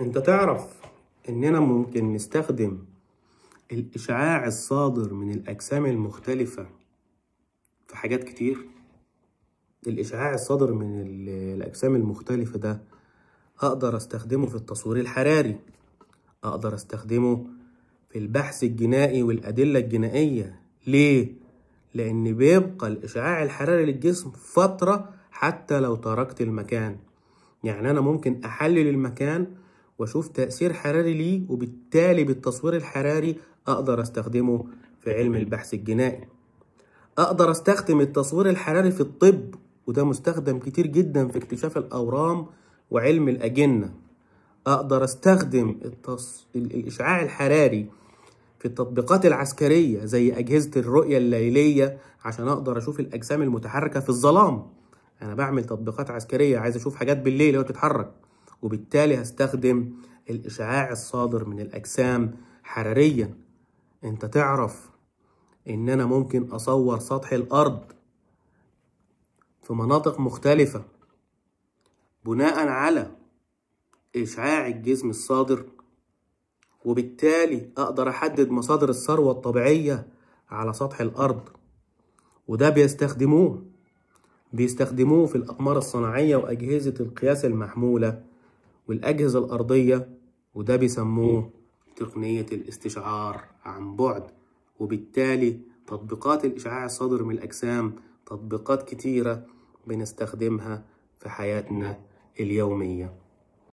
انت تعرف اننا ممكن نستخدم الاشعاع الصادر من الاجسام المختلفة في حاجات كتير الاشعاع الصادر من الاجسام المختلفة ده اقدر استخدمه في التصوير الحراري اقدر استخدمه في البحث الجنائي والادلة الجنائية ليه؟ لان بيبقى الاشعاع الحراري للجسم فترة حتى لو تركت المكان يعني انا ممكن احلل المكان واشوف تأثير حراري ليه وبالتالي بالتصوير الحراري اقدر استخدمه في علم البحث الجنائي اقدر استخدم التصوير الحراري في الطب وده مستخدم كتير جدا في اكتشاف الاورام وعلم الاجنه اقدر استخدم التص... الاشعاع الحراري في التطبيقات العسكريه زي اجهزه الرؤيه الليليه عشان اقدر اشوف الاجسام المتحركه في الظلام انا بعمل تطبيقات عسكريه عايز اشوف حاجات بالليل وهي بتتحرك وبالتالي هستخدم الإشعاع الصادر من الأجسام حراريا أنت تعرف إن أنا ممكن أصور سطح الأرض في مناطق مختلفة بناء على إشعاع الجسم الصادر وبالتالي أقدر أحدد مصادر الثروة الطبيعية على سطح الأرض وده بيستخدموه بيستخدموه في الأقمار الصناعية وأجهزة القياس المحمولة والأجهزة الأرضية وده بيسموه تقنية الاستشعار عن بعد وبالتالي تطبيقات الإشعاع الصادر من الأجسام تطبيقات كتيرة بنستخدمها في حياتنا اليومية